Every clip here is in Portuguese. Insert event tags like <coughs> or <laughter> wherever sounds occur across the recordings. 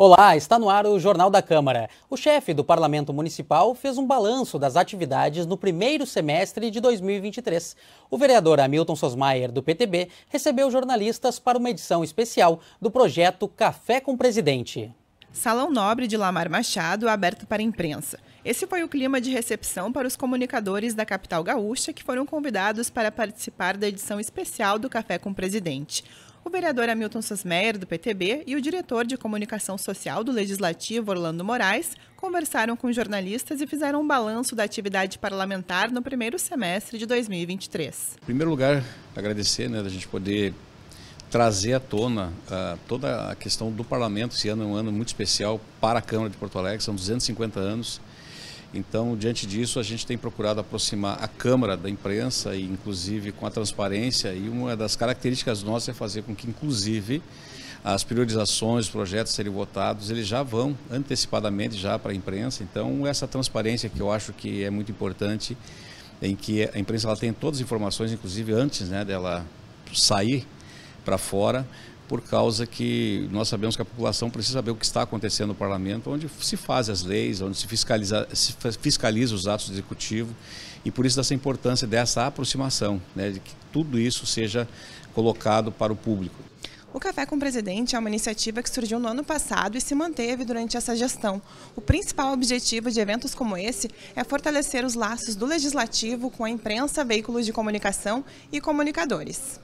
Olá, está no ar o Jornal da Câmara. O chefe do Parlamento Municipal fez um balanço das atividades no primeiro semestre de 2023. O vereador Hamilton Sosmaier, do PTB, recebeu jornalistas para uma edição especial do projeto Café com Presidente. Salão Nobre de Lamar Machado, aberto para a imprensa. Esse foi o clima de recepção para os comunicadores da capital gaúcha que foram convidados para participar da edição especial do Café com Presidente o vereador Hamilton Sosmeyer, do PTB, e o diretor de comunicação social do Legislativo, Orlando Moraes, conversaram com jornalistas e fizeram um balanço da atividade parlamentar no primeiro semestre de 2023. Em primeiro lugar, agradecer né, a gente poder trazer à tona uh, toda a questão do parlamento. Esse ano é um ano muito especial para a Câmara de Porto Alegre, são 250 anos então, diante disso, a gente tem procurado aproximar a Câmara da imprensa, e inclusive com a transparência, e uma das características nossas é fazer com que, inclusive, as priorizações, os projetos serem votados, eles já vão antecipadamente já para a imprensa. Então, essa transparência que eu acho que é muito importante, em que a imprensa ela tem todas as informações, inclusive antes né, dela sair para fora, por causa que nós sabemos que a população precisa saber o que está acontecendo no parlamento, onde se faz as leis, onde se fiscaliza, se fiscaliza os atos do executivo, e por isso dessa importância dessa aproximação, né, de que tudo isso seja colocado para o público. O Café com o Presidente é uma iniciativa que surgiu no ano passado e se manteve durante essa gestão. O principal objetivo de eventos como esse é fortalecer os laços do legislativo com a imprensa, veículos de comunicação e comunicadores.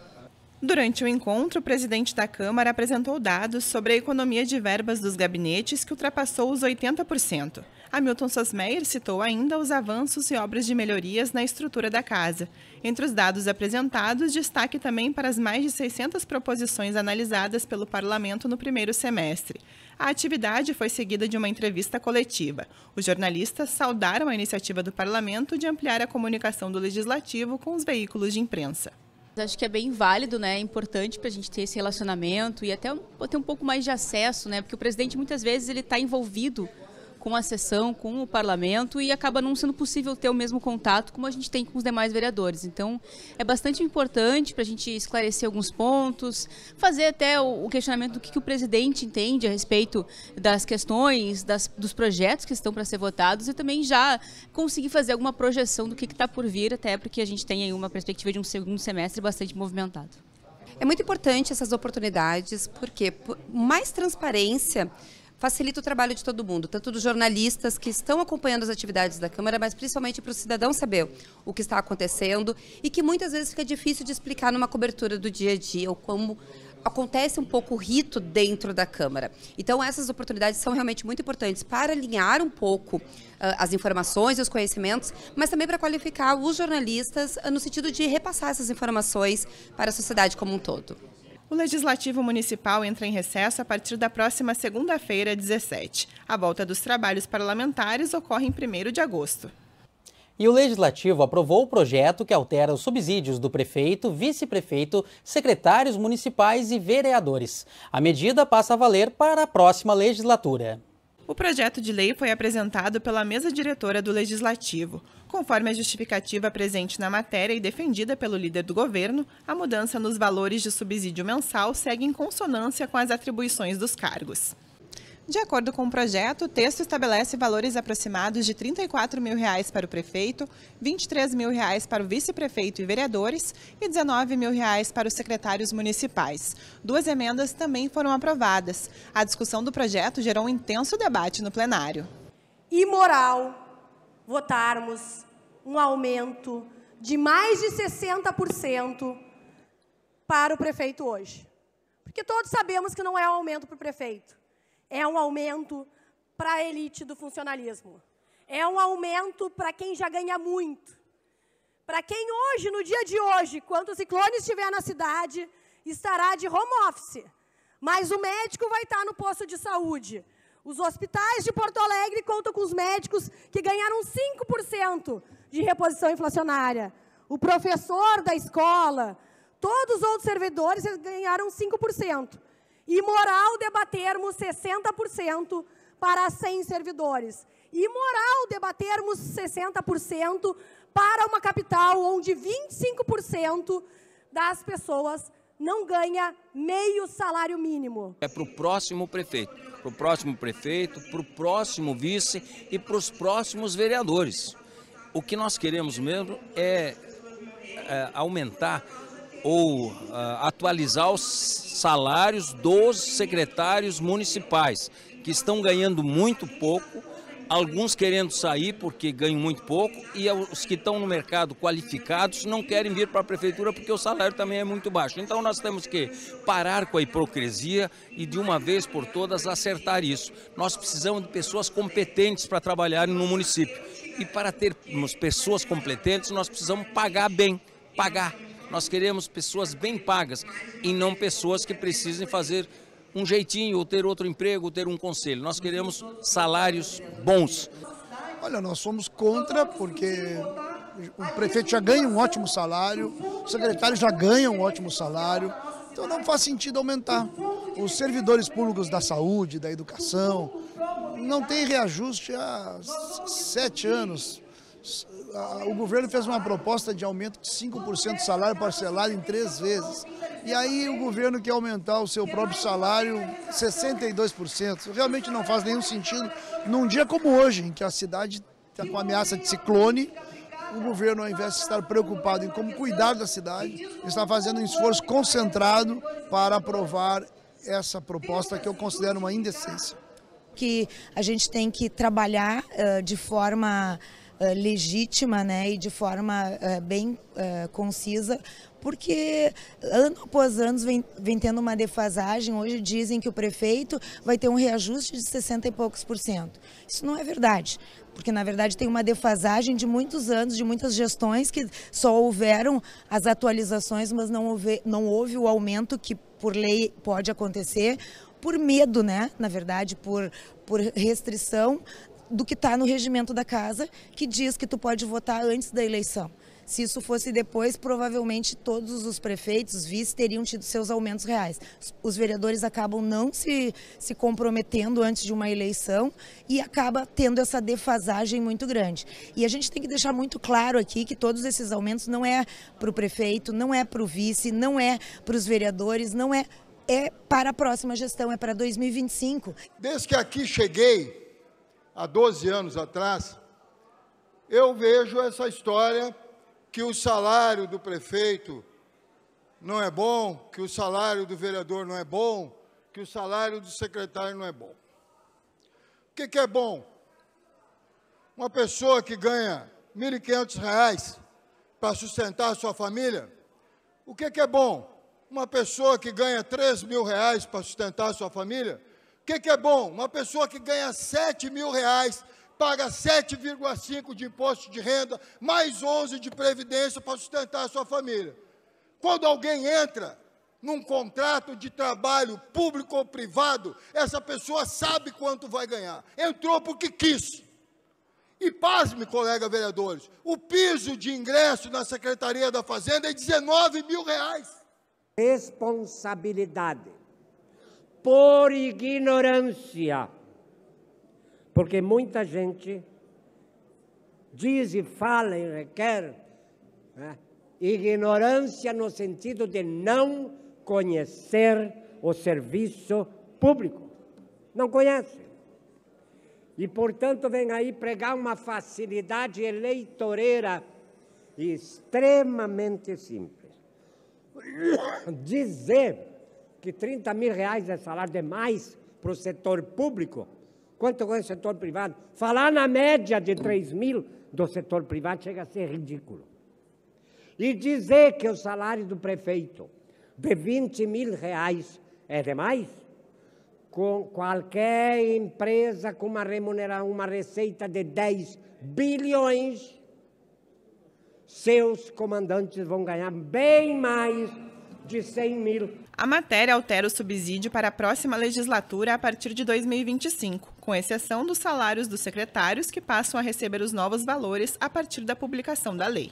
Durante o encontro, o presidente da Câmara apresentou dados sobre a economia de verbas dos gabinetes que ultrapassou os 80%. Hamilton Sosmeyer citou ainda os avanços e obras de melhorias na estrutura da casa. Entre os dados apresentados, destaque também para as mais de 600 proposições analisadas pelo parlamento no primeiro semestre. A atividade foi seguida de uma entrevista coletiva. Os jornalistas saudaram a iniciativa do parlamento de ampliar a comunicação do legislativo com os veículos de imprensa. Acho que é bem válido, né? É importante para a gente ter esse relacionamento e até ter um pouco mais de acesso, né? Porque o presidente muitas vezes ele está envolvido com a sessão, com o parlamento e acaba não sendo possível ter o mesmo contato como a gente tem com os demais vereadores. Então, é bastante importante para a gente esclarecer alguns pontos, fazer até o questionamento do que, que o presidente entende a respeito das questões, das, dos projetos que estão para ser votados e também já conseguir fazer alguma projeção do que está por vir, até porque a gente tem aí uma perspectiva de um segundo semestre bastante movimentado. É muito importante essas oportunidades, porque mais transparência facilita o trabalho de todo mundo, tanto dos jornalistas que estão acompanhando as atividades da Câmara, mas principalmente para o cidadão saber o que está acontecendo e que muitas vezes fica difícil de explicar numa cobertura do dia a dia ou como acontece um pouco o rito dentro da Câmara. Então, essas oportunidades são realmente muito importantes para alinhar um pouco uh, as informações e os conhecimentos, mas também para qualificar os jornalistas uh, no sentido de repassar essas informações para a sociedade como um todo. O Legislativo Municipal entra em recesso a partir da próxima segunda-feira, 17. A volta dos trabalhos parlamentares ocorre em 1 de agosto. E o Legislativo aprovou o projeto que altera os subsídios do prefeito, vice-prefeito, secretários municipais e vereadores. A medida passa a valer para a próxima legislatura. O projeto de lei foi apresentado pela mesa diretora do Legislativo. Conforme a justificativa presente na matéria e defendida pelo líder do governo, a mudança nos valores de subsídio mensal segue em consonância com as atribuições dos cargos. De acordo com o projeto, o texto estabelece valores aproximados de R$ 34 mil reais para o prefeito, R$ 23 mil reais para o vice-prefeito e vereadores e R$ 19 mil reais para os secretários municipais. Duas emendas também foram aprovadas. A discussão do projeto gerou um intenso debate no plenário. Imoral votarmos um aumento de mais de 60% para o prefeito hoje. Porque todos sabemos que não é um aumento para o prefeito é um aumento para a elite do funcionalismo. É um aumento para quem já ganha muito. Para quem hoje, no dia de hoje, quando o ciclone estiver na cidade, estará de home office. Mas o médico vai estar no posto de saúde. Os hospitais de Porto Alegre contam com os médicos que ganharam 5% de reposição inflacionária. O professor da escola, todos os outros servidores ganharam 5%. Imoral debatermos 60% para 100 servidores. Imoral debatermos 60% para uma capital onde 25% das pessoas não ganha meio salário mínimo. É para o próximo prefeito, para o próximo prefeito, para o próximo vice e para os próximos vereadores. O que nós queremos mesmo é, é aumentar ou uh, atualizar os salários dos secretários municipais, que estão ganhando muito pouco, alguns querendo sair porque ganham muito pouco, e os que estão no mercado qualificados não querem vir para a prefeitura porque o salário também é muito baixo. Então nós temos que parar com a hipocrisia e de uma vez por todas acertar isso. Nós precisamos de pessoas competentes para trabalhar no município. E para termos pessoas competentes, nós precisamos pagar bem, pagar nós queremos pessoas bem pagas e não pessoas que precisem fazer um jeitinho, ou ter outro emprego, ou ter um conselho. Nós queremos salários bons. Olha, nós somos contra porque o prefeito já ganha um ótimo salário, o secretário já ganha um ótimo salário, então não faz sentido aumentar. Os servidores públicos da saúde, da educação, não tem reajuste há sete anos, o governo fez uma proposta de aumento de 5% do salário parcelado em três vezes. E aí o governo quer aumentar o seu próprio salário 62%. Realmente não faz nenhum sentido. Num dia como hoje, em que a cidade está com ameaça de ciclone, o governo, ao invés de estar preocupado em como cuidar da cidade, está fazendo um esforço concentrado para aprovar essa proposta que eu considero uma indecência. Que a gente tem que trabalhar uh, de forma eh, legítima né, e de forma uh, bem uh, concisa, porque ano após ano vem, vem, tendo uma defasagem. Hoje dizem que o prefeito vai ter um reajuste de 60 e poucos por cento. Isso não é verdade, porque na verdade tem uma defasagem de muitos anos, de muitas gestões que só houveram as atualizações, mas não houve, não houve o aumento que por lei pode acontecer por medo, né? Na verdade, por, por restrição do que está no regimento da casa, que diz que tu pode votar antes da eleição. Se isso fosse depois, provavelmente todos os prefeitos, os vice, teriam tido seus aumentos reais. Os vereadores acabam não se, se comprometendo antes de uma eleição e acaba tendo essa defasagem muito grande. E a gente tem que deixar muito claro aqui que todos esses aumentos não é para o prefeito, não é para o vice, não é para os vereadores, não é. É para a próxima gestão, é para 2025. Desde que aqui cheguei, há 12 anos atrás, eu vejo essa história que o salário do prefeito não é bom, que o salário do vereador não é bom, que o salário do secretário não é bom. O que, que é bom? Uma pessoa que ganha R$ 1.500 para sustentar a sua família, o que, que é bom? Uma pessoa que ganha R$ mil reais para sustentar a sua família, o que, que, é bom? Uma pessoa que ganha 7 mil reais, paga 7,5 de imposto de renda, mais 11 de previdência para sustentar a sua família. Quando alguém entra num contrato de trabalho público ou privado, essa pessoa sabe quanto vai ganhar. Entrou porque quis. E pasme, colega vereadores, o piso de ingresso na Secretaria da Fazenda é 19 mil reais. Responsabilidade por ignorância. Porque muita gente diz e fala e requer né? ignorância no sentido de não conhecer o serviço público. Não conhece. E, portanto, vem aí pregar uma facilidade eleitoreira extremamente simples. <coughs> Dizer que 30 mil reais é salário demais para o setor público. Quanto ganha é o setor privado? Falar na média de 3 mil do setor privado chega a ser ridículo. E dizer que o salário do prefeito de 20 mil reais é demais? Com qualquer empresa com uma remuneração, uma receita de 10 bilhões, seus comandantes vão ganhar bem mais de 100 mil a matéria altera o subsídio para a próxima legislatura a partir de 2025, com exceção dos salários dos secretários, que passam a receber os novos valores a partir da publicação da lei.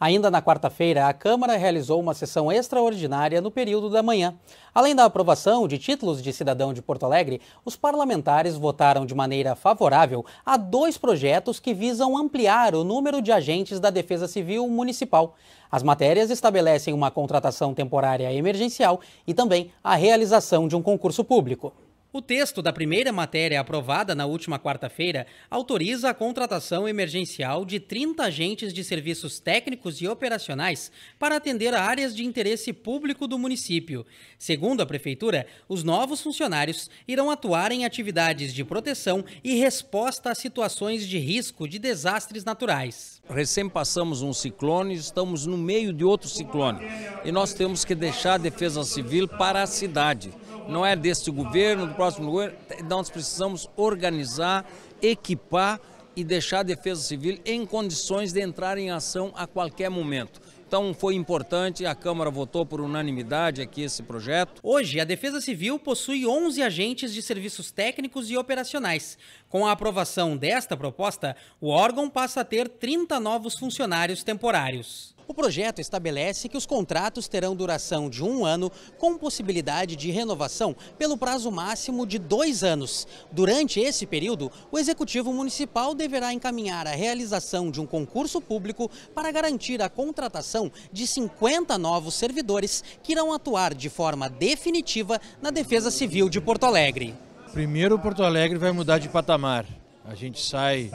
Ainda na quarta-feira, a Câmara realizou uma sessão extraordinária no período da manhã. Além da aprovação de títulos de cidadão de Porto Alegre, os parlamentares votaram de maneira favorável a dois projetos que visam ampliar o número de agentes da Defesa Civil Municipal. As matérias estabelecem uma contratação temporária emergencial e também a realização de um concurso público. O texto da primeira matéria aprovada na última quarta-feira autoriza a contratação emergencial de 30 agentes de serviços técnicos e operacionais para atender a áreas de interesse público do município. Segundo a Prefeitura, os novos funcionários irão atuar em atividades de proteção e resposta a situações de risco de desastres naturais. Recém passamos um ciclone, estamos no meio de outro ciclone e nós temos que deixar a Defesa Civil para a cidade não é deste governo, do próximo governo. Nós precisamos organizar, equipar e deixar a Defesa Civil em condições de entrar em ação a qualquer momento. Então foi importante, a Câmara votou por unanimidade aqui esse projeto. Hoje, a Defesa Civil possui 11 agentes de serviços técnicos e operacionais. Com a aprovação desta proposta, o órgão passa a ter 30 novos funcionários temporários. O projeto estabelece que os contratos terão duração de um ano, com possibilidade de renovação pelo prazo máximo de dois anos. Durante esse período, o Executivo Municipal deverá encaminhar a realização de um concurso público para garantir a contratação de 50 novos servidores que irão atuar de forma definitiva na Defesa Civil de Porto Alegre. Primeiro, Porto Alegre vai mudar de patamar. A gente sai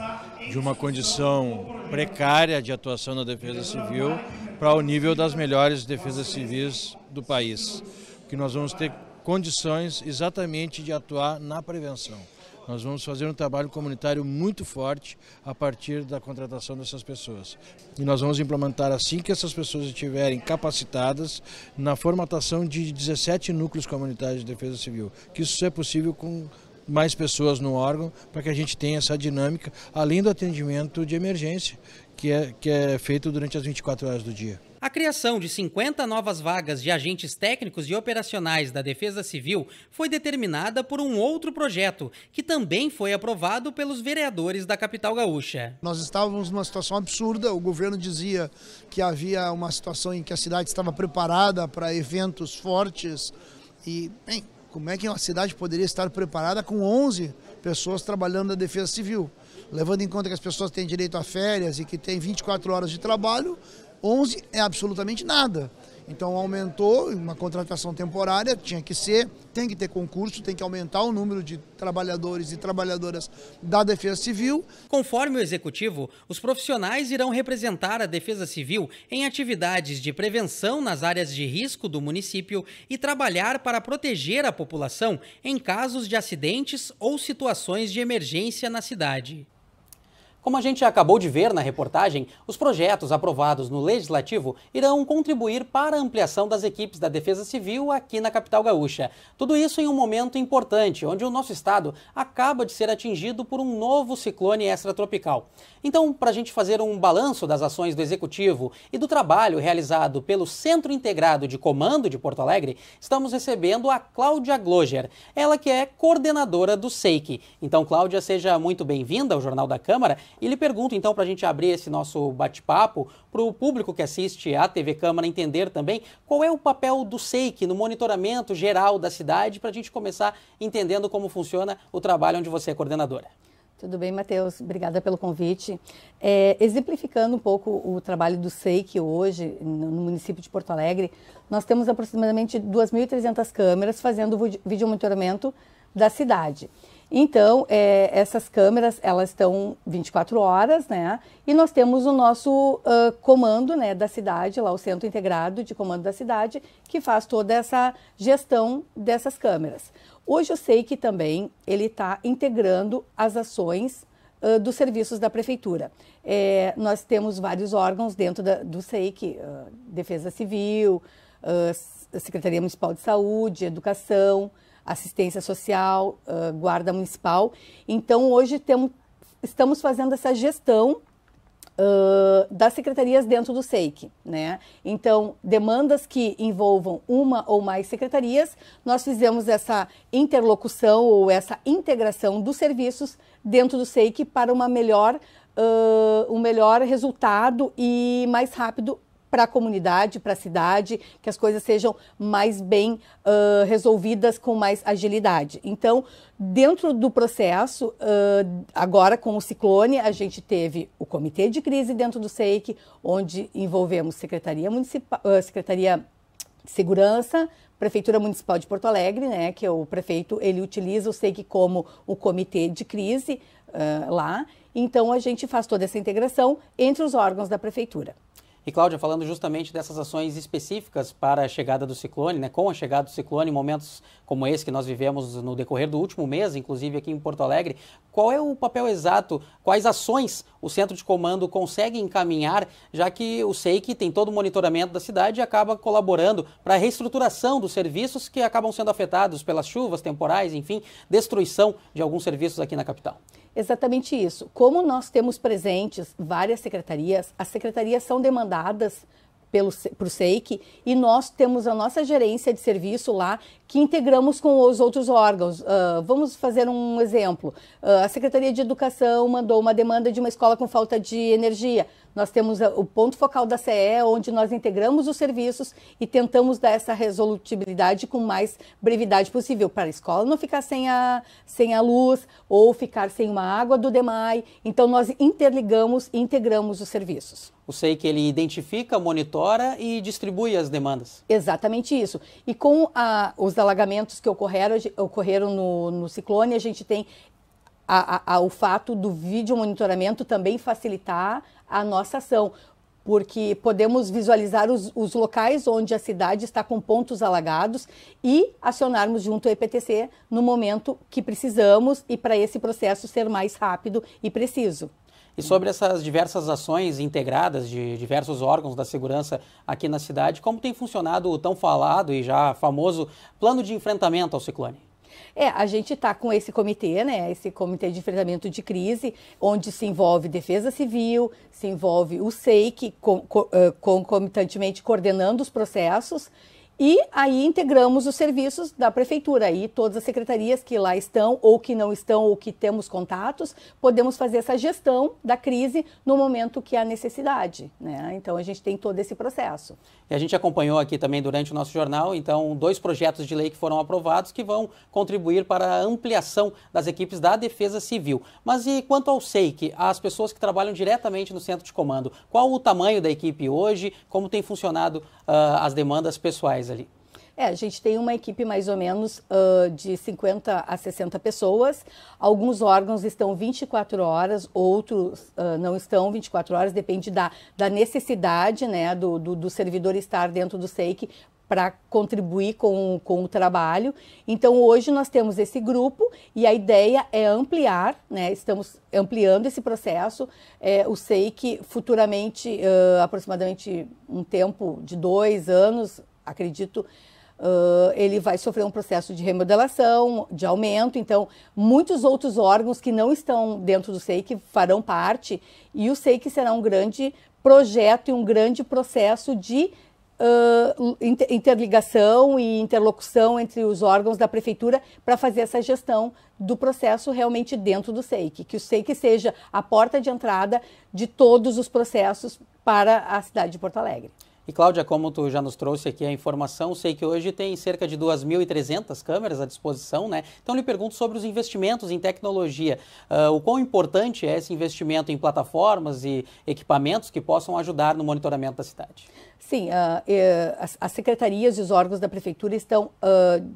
de uma condição precária de atuação na defesa civil para o nível das melhores defesas civis do país. Que nós vamos ter condições exatamente de atuar na prevenção. Nós vamos fazer um trabalho comunitário muito forte a partir da contratação dessas pessoas. E nós vamos implementar assim que essas pessoas estiverem capacitadas na formatação de 17 núcleos comunitários de defesa civil. Que isso é possível com mais pessoas no órgão para que a gente tenha essa dinâmica, além do atendimento de emergência, que é, que é feito durante as 24 horas do dia. A criação de 50 novas vagas de agentes técnicos e operacionais da Defesa Civil foi determinada por um outro projeto, que também foi aprovado pelos vereadores da capital gaúcha. Nós estávamos numa situação absurda, o governo dizia que havia uma situação em que a cidade estava preparada para eventos fortes e, bem, como é que uma cidade poderia estar preparada com 11 pessoas trabalhando na defesa civil? Levando em conta que as pessoas têm direito a férias e que têm 24 horas de trabalho, 11 é absolutamente nada. Então aumentou, uma contratação temporária tinha que ser, tem que ter concurso, tem que aumentar o número de trabalhadores e trabalhadoras da Defesa Civil. Conforme o executivo, os profissionais irão representar a Defesa Civil em atividades de prevenção nas áreas de risco do município e trabalhar para proteger a população em casos de acidentes ou situações de emergência na cidade. Como a gente acabou de ver na reportagem, os projetos aprovados no Legislativo irão contribuir para a ampliação das equipes da Defesa Civil aqui na capital gaúcha. Tudo isso em um momento importante, onde o nosso estado acaba de ser atingido por um novo ciclone extratropical. Então, para a gente fazer um balanço das ações do Executivo e do trabalho realizado pelo Centro Integrado de Comando de Porto Alegre, estamos recebendo a Cláudia Gloger, ela que é coordenadora do SEIC. Então, Cláudia, seja muito bem-vinda ao Jornal da Câmara e ele pergunta então para a gente abrir esse nosso bate-papo para o público que assiste à TV Câmara entender também qual é o papel do SEIC no monitoramento geral da cidade para a gente começar entendendo como funciona o trabalho onde você é coordenadora. Tudo bem, Matheus? Obrigada pelo convite. É, exemplificando um pouco o trabalho do SEIC hoje no, município de Porto Alegre, nós temos aproximadamente 2.300 câmeras fazendo vídeo monitoramento da cidade. Então, é, essas câmeras, elas estão 24 horas, né? E nós temos o nosso uh, comando né, da cidade, lá o Centro Integrado de Comando da Cidade, que faz toda essa gestão dessas câmeras. Hoje eu sei que também ele está integrando as ações uh, dos serviços da Prefeitura. É, nós temos vários órgãos dentro da, do SEIC, uh, Defesa Civil, Secretaria Municipal de Saúde, Educação, assistência social, uh, guarda municipal. Então, hoje temos, estamos fazendo essa gestão uh, das secretarias dentro do SEIC. Né? Então, demandas que envolvam uma ou mais secretarias, nós fizemos essa interlocução ou essa integração dos serviços dentro do SEIC para uma melhor, uh, um melhor resultado e mais rápido para a comunidade, para a cidade, que as coisas sejam mais bem uh, resolvidas com mais agilidade. Então, dentro do processo, uh, agora com o ciclone, a gente teve o comitê de crise dentro do SEIC, onde envolvemos Secretaria Municipal, uh, Secretaria de Segurança, Prefeitura Municipal de Porto Alegre, né, que é o prefeito ele utiliza o SEIC como o comitê de crise uh, lá. Então a gente faz toda essa integração entre os órgãos da prefeitura. E Cláudia, falando justamente dessas ações específicas para a chegada do ciclone, né, com a chegada do ciclone, momentos como esse que nós vivemos no decorrer do último mês, inclusive aqui em Porto Alegre, qual é o papel exato, quais ações o centro de comando consegue encaminhar, já que o SEIC tem todo o monitoramento da cidade e acaba colaborando para a reestruturação dos serviços que acabam sendo afetados pelas chuvas temporais, enfim, destruição de alguns serviços aqui na capital? Exatamente isso. Como nós temos presentes várias secretarias, as secretarias são demandadas pelo pro SEIC e nós temos a nossa gerência de serviço lá que integramos com os outros órgãos. Uh, vamos fazer um exemplo. Uh, a Secretaria de Educação mandou uma demanda de uma escola com falta de energia nós temos eh, o ponto focal da CE, onde nós integramos os serviços e tentamos dar essa resolutibilidade com mais brevidade possível, para a escola não ficar sem a, sem a luz ou ficar sem uma água do DEMAI. Então, nós interligamos e integramos os serviços. O SEI que ele identifica, monitora e distribui as demandas. Exatamente isso. E com a, os alagamentos que ocorreram, ocorreram no, no ciclone, a gente tem a, a, o fato do vídeo monitoramento também facilitar a nossa ação, porque podemos visualizar os, os, locais onde a cidade está com pontos alagados e acionarmos junto ao EPTC no momento que precisamos e para esse processo ser mais rápido e preciso. E sobre essas diversas ações integradas de diversos órgãos da segurança aqui na cidade, como tem funcionado o tão falado e já famoso plano de enfrentamento ao ciclone? É, a gente está com esse comitê, né? Esse comitê de enfrentamento de crise, onde se envolve Defesa Civil, se envolve o SEIC, concomitantemente coordenando os processos. E aí integramos os serviços da prefeitura e todas as secretarias que lá estão ou que não estão ou que temos contatos, podemos fazer essa gestão da crise no momento que há necessidade, né? Então a gente tem todo esse processo. E a gente acompanhou aqui também durante o nosso jornal, então dois projetos de lei que foram aprovados que vão contribuir para a ampliação das equipes da Defesa Civil. Mas e quanto ao SEIC, as pessoas que trabalham diretamente no centro de comando, qual o tamanho da equipe hoje, como tem funcionado ah, as demandas pessoais ali? É, a gente tem uma equipe mais ou menos uh, de 50 a 60 pessoas. Alguns órgãos estão 24 horas, outros uh, não estão 24 horas, depende da, da necessidade né, do, do, do servidor estar dentro do SEIC para contribuir com, com o trabalho. Então, hoje nós temos esse grupo e a ideia é ampliar, né? estamos ampliando esse processo. É, o SEIC futuramente, uh, aproximadamente um tempo de dois anos, acredito, Uh, ele vai sofrer um processo de remodelação, de aumento. Então, muitos outros órgãos que não estão dentro do SEIC farão parte, e o SEIC será um grande projeto e um grande processo de uh, interligação e interlocução entre os órgãos da prefeitura para fazer essa gestão do processo realmente dentro do SEIC, que o SEIC seja a porta de entrada de todos os processos para a cidade de Porto Alegre. E Cláudia, como tu já nos trouxe aqui a informação, sei que hoje tem cerca de 2.300 câmeras à disposição, né? Então lhe pergunto sobre os investimentos em tecnologia. Uh, o quão importante é esse investimento em plataformas e equipamentos que possam ajudar no monitoramento da cidade? Sim, uh, as, as secretarias e os órgãos da prefeitura estão uh,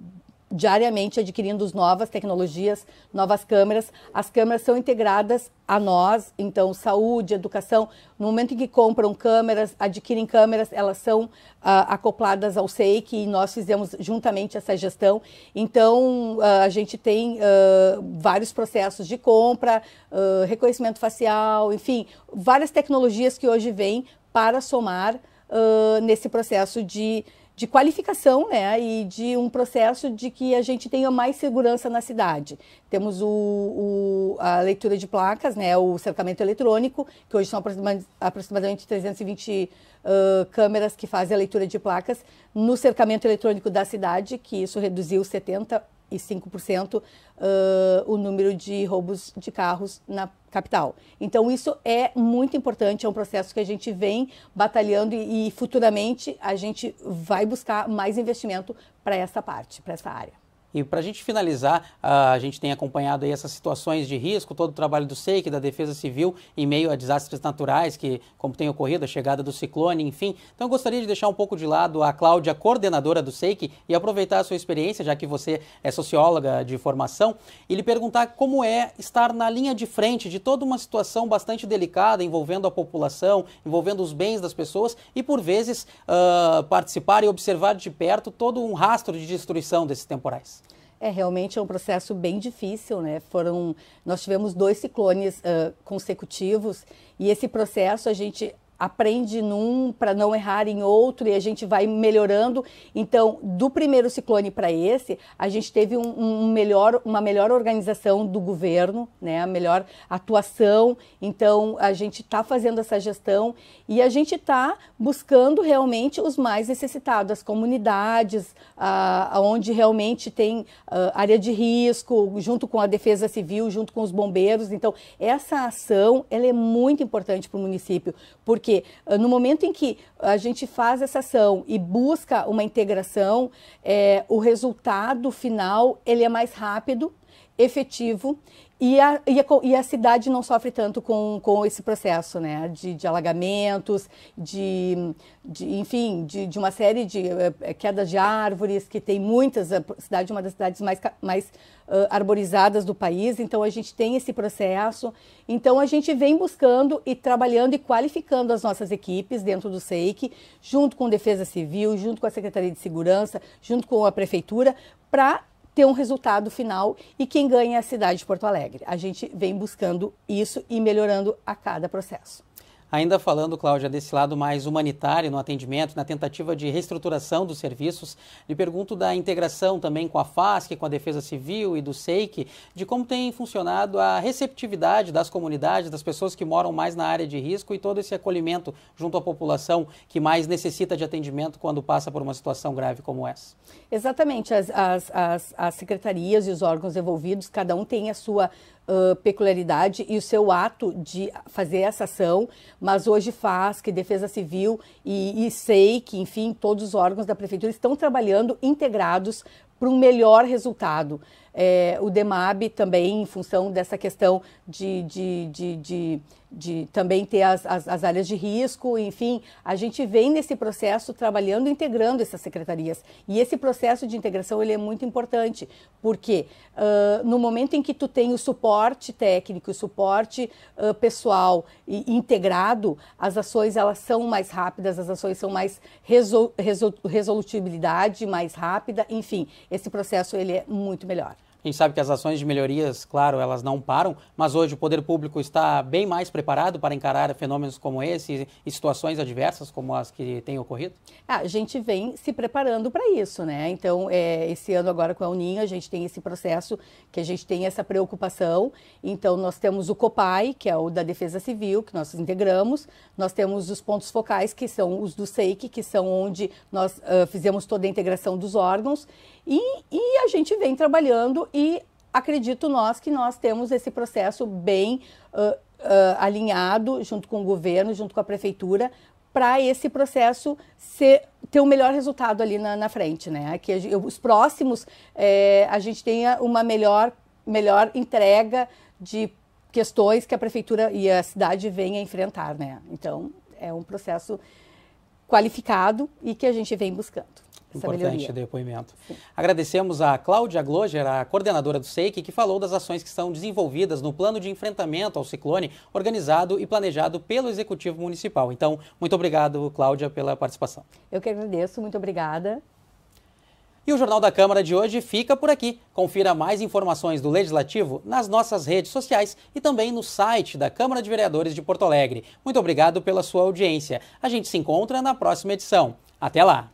diariamente adquirindo novas tecnologias, novas câmeras. As câmeras são integradas a nós, então saúde, educação. No momento em que compram câmeras, adquirem câmeras, elas são uh, acopladas ao SEIC e nós fizemos juntamente essa gestão. Então uh, a gente tem uh, vários processos de compra, reconhecimento facial, enfim, várias tecnologias que hoje vêm para somar nesse processo de de qualificação né, e de um processo de que a gente tenha mais segurança na cidade. Temos o, o, a leitura de placas, né, o cercamento eletrônico, que hoje são aproximadamente 320 uh, câmeras que fazem a leitura de placas no cercamento eletrônico da cidade, que isso reduziu 70 e 5% uh, ah, o número de roubos de carros na capital. Então, isso é muito importante, é um processo que a gente vem batalhando e, e futuramente a gente vai buscar mais investimento para essa parte, para essa área. E para a gente finalizar, a gente tem acompanhado aí essas situações de risco, todo o trabalho do SEIC, da Defesa Civil, em meio a desastres naturais, que, como tem ocorrido, a chegada do ciclone, enfim. Então eu gostaria de deixar um pouco de lado a Cláudia, coordenadora do SEIC, e aproveitar a sua experiência, já que você é socióloga de formação, e lhe perguntar como é estar na linha de frente de toda uma situação bastante delicada envolvendo a população, envolvendo os bens das pessoas, e por vezes uh, participar e observar de perto todo um rastro de destruição desses temporais. É realmente é um processo bem difícil, né? Foram, nós tivemos dois ciclones uh, consecutivos e esse processo a gente aprende num para não errar em outro e a gente vai melhorando. Então, do primeiro ciclone para esse, a gente teve um, um, melhor, uma melhor organização do governo, né? a melhor atuação. Então, a gente está fazendo essa gestão e a gente está buscando realmente os mais necessitados, as comunidades, a, onde realmente tem a, ah, área de risco, junto com a defesa civil, junto com os bombeiros. Então, essa ação ela é muito importante para o município, porque porque ah, no momento em que a gente faz essa ação e busca uma integração, é, o resultado final ele é mais rápido, efetivo e a, e, a, e a, cidade não sofre tanto com, com esse processo, né? De, de alagamentos, de, de enfim, de, de, uma série de eh, eh, quedas de árvores, que tem muitas. A cidade é uma das cidades mais, mais uh, arborizadas do país, então a gente tem esse processo. Então a gente vem buscando e trabalhando e qualificando as nossas equipes dentro do SEIC, junto com Defesa Civil, junto com a Secretaria de Segurança, junto com a Prefeitura, para ter um resultado final e quem ganha é a cidade de Porto Alegre. A gente vem buscando isso e melhorando a cada processo. Ainda falando, Cláudia, desse lado mais humanitário no atendimento, na tentativa de reestruturação dos serviços, lhe pergunto da integração também com a FASC, com a Defesa Civil e do SEIC, de como tem funcionado a receptividade das comunidades, das pessoas que moram mais na área de risco e todo esse acolhimento junto à população que mais necessita de atendimento quando passa por uma situação grave como essa. Exatamente. As, as, as, as secretarias e os órgãos envolvidos, cada um tem a sua uh, peculiaridade e o seu ato de fazer essa ação, mas hoje faz que Defesa Civil e, e sei que, enfim, todos os órgãos da Prefeitura estão trabalhando integrados para um melhor resultado é, o DEMAB também, em função dessa questão de, de, de, de, de também ter as, as, as, áreas de risco, enfim, a gente vem nesse processo trabalhando, integrando essas secretarias. E esse processo de integração ele é muito importante, porque uh, ah, no momento em que tu tem o suporte técnico, o suporte uh, pessoal e integrado, as ações elas são mais rápidas, as ações são mais resol, resol, resolutibilidade mais rápida, enfim, esse processo ele é muito melhor gente sabe que as ações de melhorias, claro, elas não param, mas hoje o poder público está bem mais preparado para encarar fenômenos como esse e situações adversas como as que têm ocorrido? É, a gente vem se preparando para isso, né? Então, é, esse ano agora com a Uninha, a gente tem esse processo que a gente tem essa preocupação. Então, nós temos o COPAI, que é o da Defesa Civil, que nós integramos. Nós temos os pontos focais, que são os do SEIC, que são onde nós uh, fizemos toda a integração dos órgãos. E, e a gente vem trabalhando e acredito nós que nós temos esse processo bem uh, uh, alinhado junto com o governo, junto com a prefeitura, para esse processo ser, ter o um melhor resultado ali na, na frente, né? Que eu, os próximos é, a gente tenha uma melhor, melhor entrega de questões que a prefeitura e a cidade vêm a enfrentar, né? Então é um processo qualificado e que a gente vem buscando. Importante depoimento. Sim. Agradecemos a Cláudia Gloger, a coordenadora do SEIC, que falou das ações que estão desenvolvidas no plano de enfrentamento ao ciclone, organizado e planejado pelo Executivo Municipal. Então, muito obrigado, Cláudia, pela participação. Eu que agradeço, muito obrigada. E o Jornal da Câmara de hoje fica por aqui. Confira mais informações do Legislativo nas nossas redes sociais e também no site da Câmara de Vereadores de Porto Alegre. Muito obrigado pela sua audiência. A gente se encontra na próxima edição. Até lá!